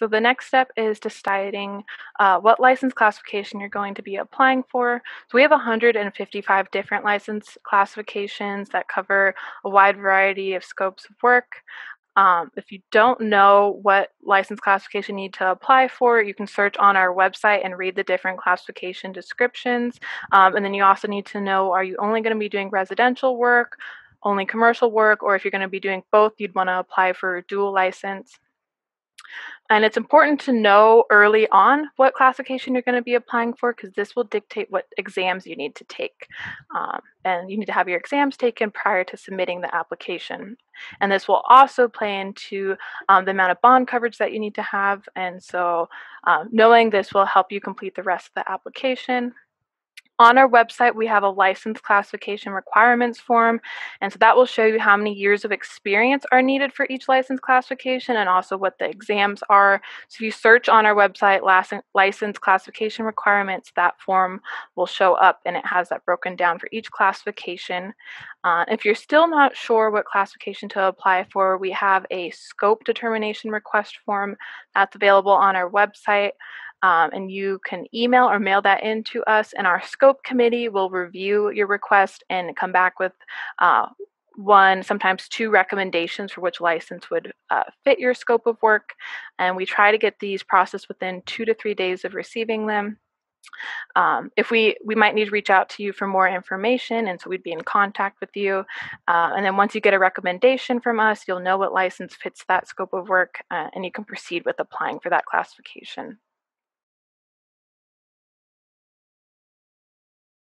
So the next step is deciding uh, what license classification you're going to be applying for. So we have 155 different license classifications that cover a wide variety of scopes of work. Um, if you don't know what license classification you need to apply for, you can search on our website and read the different classification descriptions. Um, and then you also need to know are you only going to be doing residential work, only commercial work, or if you're going to be doing both, you'd want to apply for a dual license. And it's important to know early on what classification you're going to be applying for because this will dictate what exams you need to take. Um, and you need to have your exams taken prior to submitting the application. And this will also play into um, the amount of bond coverage that you need to have. And so um, knowing this will help you complete the rest of the application on our website, we have a license classification requirements form, and so that will show you how many years of experience are needed for each license classification and also what the exams are. So if you search on our website, license classification requirements, that form will show up and it has that broken down for each classification. Uh, if you're still not sure what classification to apply for, we have a scope determination request form that's available on our website. Um, and you can email or mail that in to us, and our scope committee will review your request and come back with uh, one, sometimes two recommendations for which license would uh, fit your scope of work. And we try to get these processed within two to three days of receiving them. Um, if we we might need to reach out to you for more information and so we'd be in contact with you uh, and then once you get a recommendation from us you'll know what license fits that scope of work uh, and you can proceed with applying for that classification